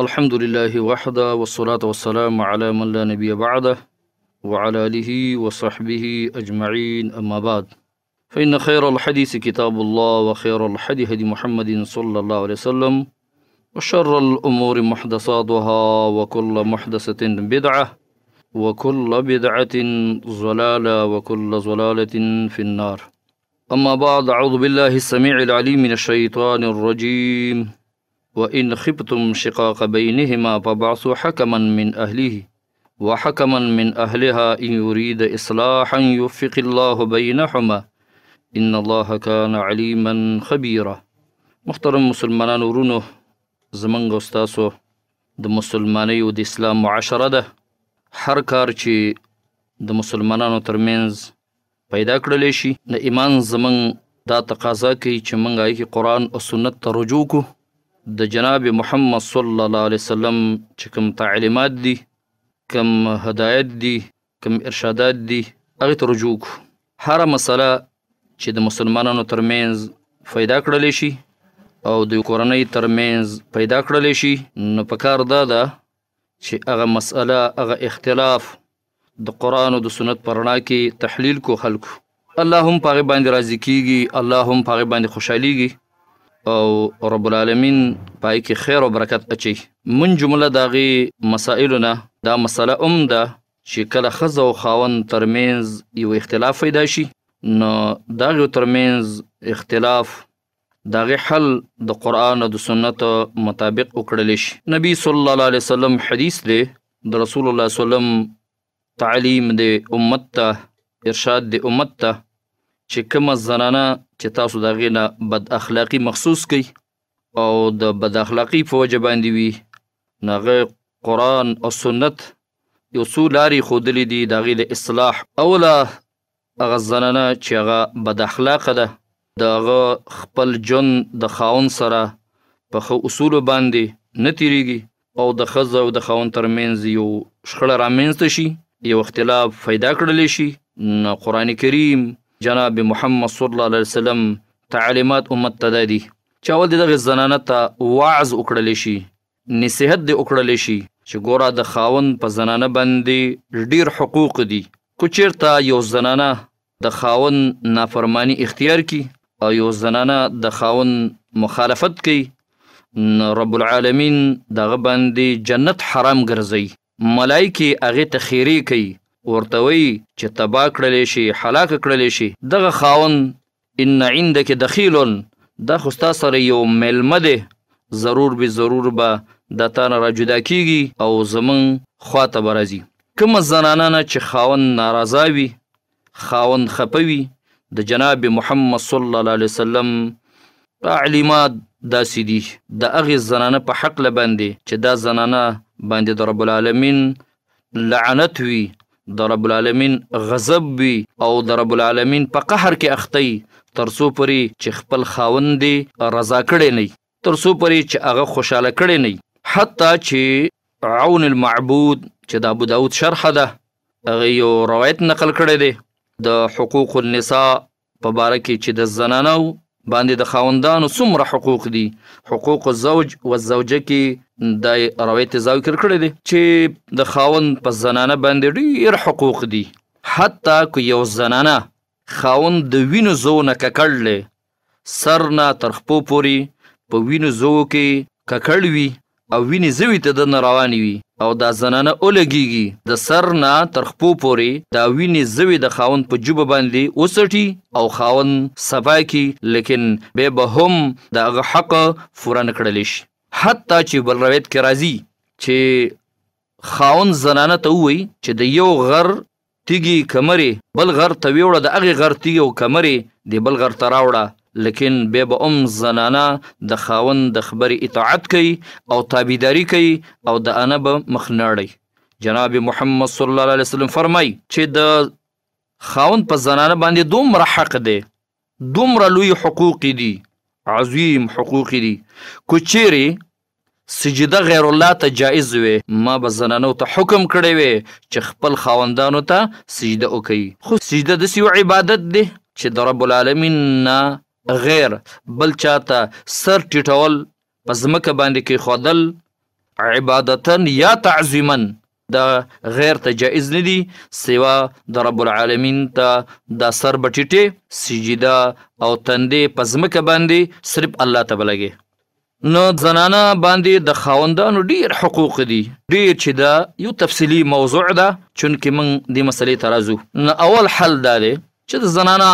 الحمد لله وحده والصلاة والسلام على من لا نبي بعده وعلى آله وصحبه أجمعين أما بعد فإن خير الحديث كتاب الله وخير الحديث هدي محمد صلى الله عليه وسلم وشر الأمور محدثاتها وكل محدثة بدعة وكل بدعة ضلالة وكل ضلالة في النار أما بعد أعوذ بالله السميع العليم من الشيطان الرجيم وإن خفتم شقاق بينهما فبعثوا حكما من أهله وحكما من أهلها إن يريد إصلاحا يوفق الله بينهما ان الله كان عليما خبيرا محترم مسلمانانو ورونو زمنګ استادو د مسلمانۍ د اسلام معاشره ده هر کار چې د مسلمانانو ترمنځ پیدا کړل شي د ایمان زمنګ دا تقاضا کوي چې موږ یې قرآن او سنت ته رجوع کوو د جناب محمد صلی الله علیه وسلم چې کوم تعلیمات دي کوم هدایت دي کوم ارشادات دي هغه ته رجوع کو هر مسله چې د مسلمانانو ترمنځ فایده کړلې شي او د کورنۍ ترمنځ پیدا کړلې شي نو پکار ده ده چې هغه مسله هغه اختلاف د قران او د سنت پرنا کې تحلیل کو خلکو الله هم پاغه باندې راضي کیږي الله هم پاغه باندې خوشحاليږي او رب العالمین پای کې خیر او برکت اچي من جمله داغي مسائلونه دا مسله اوم ده چې کله خزه او خاون ترمنز یو اختلاف پیدا شي نو داغه ترمنز اختلاف داغه حل د قران او د سنت مطابق وکړل شي نبی صلی الله علیه وسلم حدیث دی د رسول الله صلی الله علیه وسلم تعلیم دی امت ته ارشاد دی امت ته چې کومه زنانه چې تاسو د هغې نه بد اخلاقي مخصوص کوي او د بد اخلاقي په وجه باندې وي نو هغه قرآن او سنت یو څو لارې ښودلې دي د هغې د اصلاح اوله هغه زنانه چې هغه بد اخلاقه ده د هغه خپل جن د خاون سره په ښه اصولو باندې نه تیریږي او د ښځه او د خاون ترمنځ یو شخړه رامنځته شي یو اختلاف پیدا کړلی شي نو قرآن کریم جناب محمد صلی الله علیه وسلم تعلیمات امت ته دادي چې اول دغه زنانه ته وعظ وکړل شي نصيحت دې وکړل شي چې ګوره د خاون په زنانه باندې ډیر حقوق دي کوچیرته یو زنانه د خاون نافرمانی اختیار کی او یو زنانه د خاون مخالفت کوي رب العالمین دغه باندې جنت حرام ګرځي ملایکی هغه تخیری کوي ورتوي چې تبا کړلې شي هلاک کړلې شي دغه خاون ان عندك دخيل دا خو ستاسو سره یو ملمه دی ضرور به ضرور به د تانه را جدا کیږي او زمون خواته برازي کوم زنانه نه چې خاون ناراضه وي خاون خپوي د جناب محمد صلی الله علیه وسلم تعلیمات دا سیدی د اغه زنانه په حق لبندې چې دا زنانه باندې د رب العالمین لعنت وي د رب العالمین غضب وي او د رب العالمین په قهر کې اختی ترسو پري چې خپل خاوندې رضا کړي نه ترسو پري چې هغه خوشاله کړي نه حتی چې عون المعبود چې د ابو داود شرح ده هغه یو روایت نقل کړي دی د حقوق النساء په باره کې چې د زنانو باندې د خاوندانو څومره حقوق دي حقوق الزوج والزوجه کې د روایت ذکر کړی دی چې د خاون په زنانه باندې ډیر حقوق دي حتی کو یو زنانه خاون د وینو زونه ککړلې سر نه تر خپو پوري په وینو زو کې ککړ وی او وینې زوی ته د روان وی او دا زنانه اولګیږي د سر نه تر خپو پوري دا وینې زوی د خاون په جوب باندې وسټي او خاون صفای کی لیکن به به هم د حق فورن کړل شي حتی چې بل روایت کې راځي چې خاون زنانه ته وای چې د یو غر تیږي کمرې بل غر ته ویوړه د هغه غر تیږي او کمرې د بل غر ته راوړه لیکن به به ام زنانه د خاون د خبرې اطاعت کوي او تابعداري کوي او د انا به مخ نړي جناب محمد صلی الله علیه وسلم فرمای چې د خاون په زنانه باندې دومره حق دی دومره لوی حقوق دي عظیم حقوق دي کچېره سجده غیر الله ته جایز وي ما به زنانو ته حکم کړی وي چې خپل خاوندانو ته سجده وکړي خو سجده د یو عبادت دی چې د رب العالمین نه غیر بل چاته سر ټیټول په ځمکه باندې کې خودل عبادتن یا تعظیمن دا غیر ته جایز نه دي سوا د رب العالمین ته دا سر بټیټه سجده او تندې په ځمکه باندې صرف الله ته بلګي نو زنانه باندې د خاوندانو ډیر حقوق دي ډیر چې دا یو تفصيلي موضوع ده چونکه موږ د مسلې ترازو نو اول حل دا دی چې د زنانه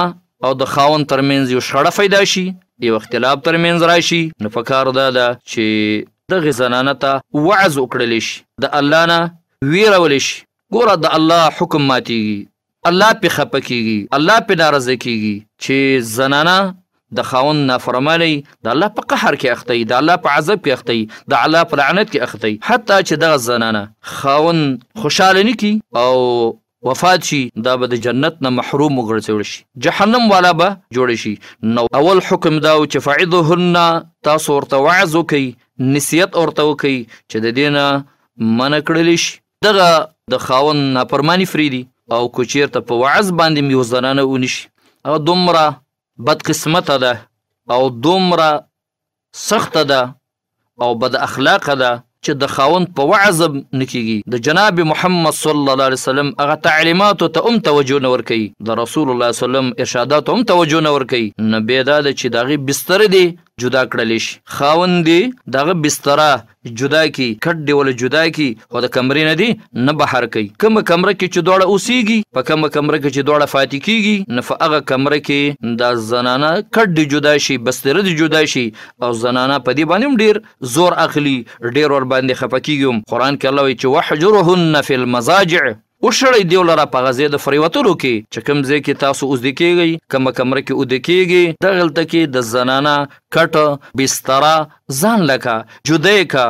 او د خاوند ترمنځ یو شړه پیدا شي یو اختلاف ترمنځ راشي نو فکر دا ده چې دغه زنانه ته وعظ وکړل شي د الله نه ویرول شي ګوره د الله حکم ماتيږي الله په خپکیږي الله په ناراضه کیږي چې زنانه د خاون نافرمانی د الله په قهر کې اخته دی د الله په عذاب کې اخته دی د الله په لعنت کې اخته دی حتی چې دغه زنانه خاون خوشاله نکی او وفات شي دا به د جنت نه محروم وګرځول شي جهنم والا به جوړ شي نو اول حکم دا چې فعذهن تاسو ورته وعظ وکي نسیت ورته وکي چې د دینه من کړل شي دغه د خاون نافرمانی فریدي او کوچیر ته په وعظ باندې میوزنانه ونیش هغه دومره بدقسمته ده او دومره سخته ده او بد اخلاقه ده چې د خاوند په وعظ نه کیږي د جناب محمد صلی الله علیه وسلم هغه تعلیمات ته هم توجه نه ورکوي د رسول الله صلی الله علیه وسلم ارشادات هم توجه نه ورکوي نو بیا دا ده چې د هغې بستر دی جدا کړل شي خاوند دی دغه بستر جدا کی کټ دی ول جدا کی او د کمرې نه دی نه بهر کوي کوم کمره کې چې دوړه اوسېږي په کوم کمره کې چې دوړه فاتې کیږي نه فغه کمره کې د زنانه کټ دی جدا شي بستر دی جدا شي او زنانه په دې باندې ډیر زور اخلي ډیر ور باندې خپکیږم قران کې الله وی چې وحجرهن فی المضاجع وشړی دی لره په غزې د فریوتلو کې چې کوم ځای کې تاسو اوس دکېږئ کومه کمره کې اوس دکېږئ دغلته کې د زنانه کټ بستر ځان لکه جدای کا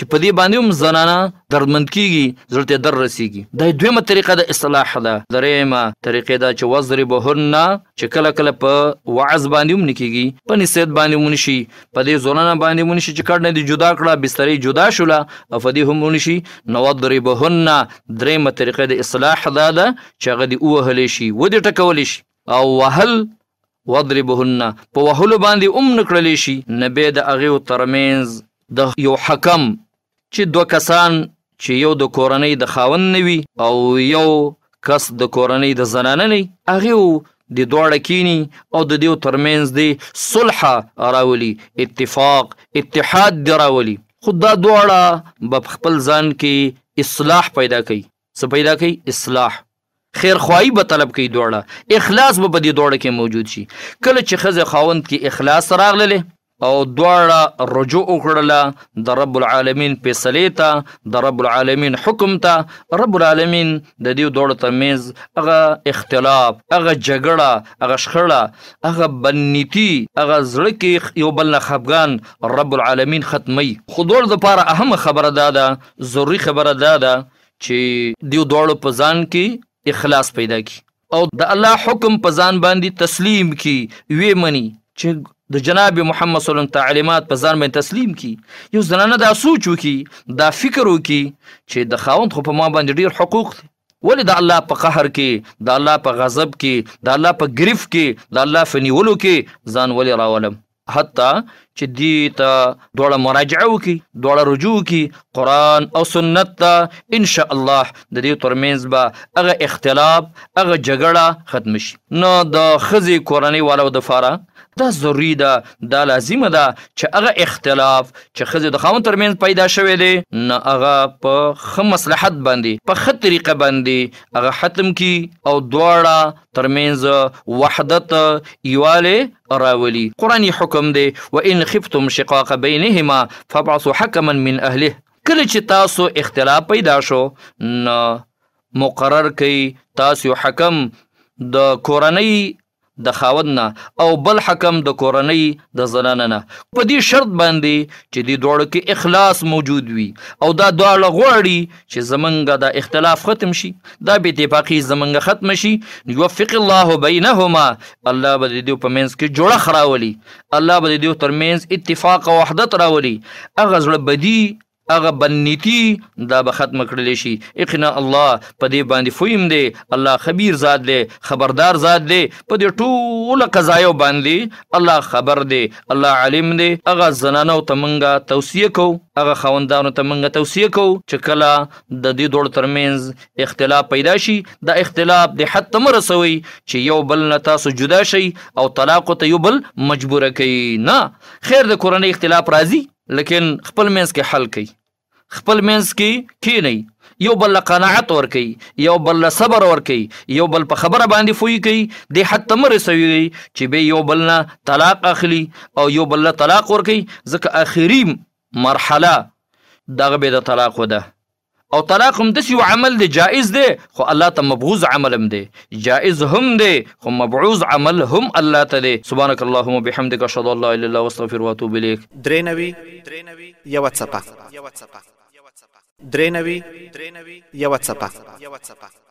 چې په دې باندې هم زنانه دردمند کیږي زړه ته در رسیږي دا دویمه طریقه د اصلاح ده درېمه طریقې دا چې وزري بهرنا چې کله کله په وعظ باندې هم نکېږي په نسیت باندې هم نشي په دې زنانه باندې هم نشي چې کړنه دي جدا کړه بسترې جدا شوله او په دې هم نشي نو ضربهن درېمه طریقه د اصلاح ده چې هغه دی اوهلې شي و دې ټکولې شي او وهل وضربهن په وهلو باندې ام نکړلې شي نبي د اغه ترمنز د یو حکم چې دوه کسان چې یو د کورنۍ د خاون نوي او یو کس د کورنۍ د زنانه نه هغه د دواړه کینی او د دیو ترمنځ د صلح راولي اتفاق اتحاد دراولي خو دا دواړه په خپل ځان کې اصلاح پیدا کوي څه پیدا کوي اصلاح خیر خوای به طلب کوي دوړه اخلاص به په دې دوړه کې موجود شي کله چې خزه خاوند کې اخلاص راغله او دواړه رجوع وکړله د رب العالمین فیصلې ته د رب العالمین حکم ته رب العالمین د دې دوړو تمیز هغه اختلاف هغه جګړه هغه شخړه هغه بنیتی هغه زړه کې یو بل خفغان رب العالمین ختمي خدور د لپاره اهم خبره ده ده ضروری خبره ده ده چې دیو دوړو په ځان کې اخلاص پیدا کی او د الله حکم په ځان باندې تسلیم کی وی منی چې د جناب محمد صلی الله علیه وسلم تعلیمات په ځان باندې تسلیم کی یو زنانه دا سوچ وکي دا فکر وکي چې د خاوند خو په ما باندې ډیر حقوق دي ولې د الله په قهر کې د الله په غضب کې د الله په گرفت کې د الله په نیولو کې ځان ولې راولم حتی چې دې ته دوړه مراجعه وکي دوړه رجوع وکي قران او سنت ته ان شاء الله د دې ترمنځ به هغه اختلاف هغه جګړه ختم شي نو د خزي کورنۍ والو د فاره دا ضروری ده دا لازم ده چې هغه اختلاف چې خزي د خاوند ترمنځ پیدا شوی دی نه هغه په خ مصلحت باندې په خ طریقه باندې هغه ختم کی او دواړه ترمنځ وحدت یواله راولي قرآنی حکم دی و ان ان خفتم شقاق بینهما فابعثوا حكما من اهله کله چې تاسو اختلاف پیدا شو نو مقرر کړئ تاسو حکم د کورنۍ د خاوند نه او بل حکم د کورنۍ د زنانه نه په دې شرط باندې چې د دوړو کې اخلاص موجود وي او دا دواړه غواړي چې زمنګ د اختلاف ختم شي دا به اتفاقی زمنګ ختم شي یوفق الله بینهما الله به دې په منځ کې جوړه خراولي الله به دې ترمنځ اتفاق او وحدت راولي اغه زړه بدی هغه بنیتی دا به ختم کړل شي اقنا الله په دې باندې فهم دی الله خبير ذات دی خبردار ذات دی په دې ټول قضایو باندې الله خبر دی الله عالم دی هغه زنانو ته مونږه توصيه کو هغه خوندانو ته مونږه توصيه کو چې کله د دې دوړ ترمنځ اختلاف پیدا شي دا اختلاف د حد تم رسوي چې یو بل نه تاسو جدا شي او طلاق ته یو بل مجبور کوي نه خیر د کورنۍ اختلاف راځي لیکن خپل منځ کې حل کړئ خپل منځ کې کینئ یو بل قناعت ورکړي یو بل صبر ورکړي یو بل په خبره باندې فوی کړي د حد تمر سوي چې به یو بل نه طلاق اخلي او یو بل طلاق ورکړي ځکه اخري مرحله دغه به د طلاق وده او طلاق هم دسی عمل دی جائز دی خو الله ته مبغوز عمل هم دی جائز هم دی خو مبعوز عمل هم الله ته دی سبحانك اللهم وبحمدك اشهد ان لا اله الا الله واستغفر واتوب الیک درنوی یو واتساپ درنوی یو واتساپ